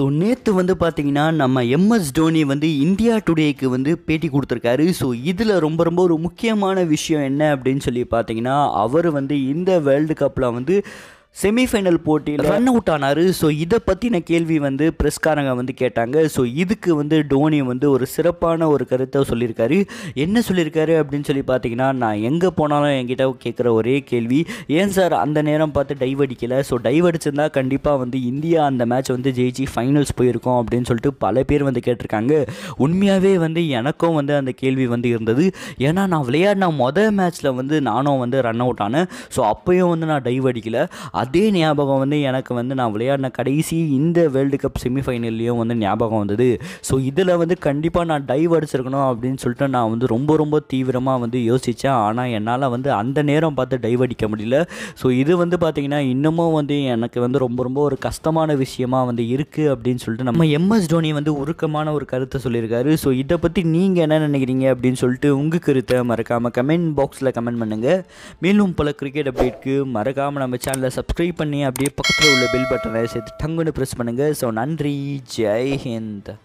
so நேற்று வந்து பார்த்தீங்கன்னா நம்ம எம்எஸ் டோனி வந்து இந்தியா டுடேக்கு வந்து பேட்டி கொடுத்துருக்காரு ஸோ இதில் ரொம்ப ரொம்ப ஒரு முக்கியமான விஷயம் என்ன அப்படின்னு சொல்லி பார்த்தீங்கன்னா அவர் வந்து இந்த வேர்ல்டு கப்பில் வந்து செமிஃபைனல் போட்டியில் ரன் அவுட் ஆனார் ஸோ இதை பற்றின கேள்வி வந்து பிரஸ்காரங்க வந்து கேட்டாங்க ஸோ இதுக்கு வந்து டோனி வந்து ஒரு சிறப்பான ஒரு கருத்தை சொல்லியிருக்காரு என்ன சொல்லியிருக்காரு அப்படின்னு சொல்லி பார்த்தீங்கன்னா நான் எங்கே போனாலும் என்கிட்ட கேட்குற ஒரே கேள்வி ஏன் சார் அந்த நேரம் பார்த்து டைவ் அடிக்கலை ஸோ டைவ் அடிச்சிருந்தா கண்டிப்பாக வந்து இந்தியா அந்த மேட்ச் வந்து ஜெயிச்சி ஃபைனல்ஸ் போயிருக்கோம் அப்படின்னு சொல்லிட்டு பல பேர் வந்து கேட்டிருக்காங்க உண்மையாகவே வந்து எனக்கும் வந்து அந்த கேள்வி வந்து இருந்தது ஏன்னா நான் விளையாடின மொதல் மேட்ச்சில் வந்து நானும் வந்து ரன் அவுட் ஆனேன் ஸோ அப்போயும் வந்து நான் டைவ் அடிக்கலை அதே ஞாபகம் வந்து எனக்கு வந்து நான் விளையாடின கடைசி இந்த வேர்ல்டு கப் செமிஃபைனல்லையும் வந்து ஞாபகம் வந்தது ஸோ இதில் வந்து கண்டிப்பாக நான் டைவ் அடிச்சிருக்கணும் அப்படின்னு சொல்லிட்டு நான் வந்து ரொம்ப ரொம்ப தீவிரமாக வந்து யோசித்தேன் ஆனால் என்னால் வந்து அந்த நேரம் பார்த்து டைவ் அடிக்க முடியல ஸோ இது வந்து பார்த்திங்கன்னா இன்னமும் வந்து எனக்கு வந்து ரொம்ப ரொம்ப ஒரு கஷ்டமான விஷயமா வந்து இருக்குது அப்படின்னு சொல்லிட்டு நம்ம எம்எஸ் தோனி வந்து உருக்கமான ஒரு கருத்தை சொல்லியிருக்காரு ஸோ இதை பற்றி நீங்கள் என்ன நினைக்கிறீங்க அப்படின்னு சொல்லிட்டு உங்கள் கருத்தை மறக்காமல் கமெண்ட் பாக்ஸில் கமெண்ட் பண்ணுங்கள் மேலும் பல கிரிக்கெட் அப்டேட்க்கு மறக்காமல் நம்ம சேனலை சப்ஸ்கிரைப் சப்ஸ்கிரைப் பண்ணி அப்படியே பக்கத்தில் உள்ள பெல் பட்டனை சேர்த்து டங்குன்னு ப்ரெஸ் பண்ணுங்கள் ஸோ நன்றி ஜெய் ஹிந்த்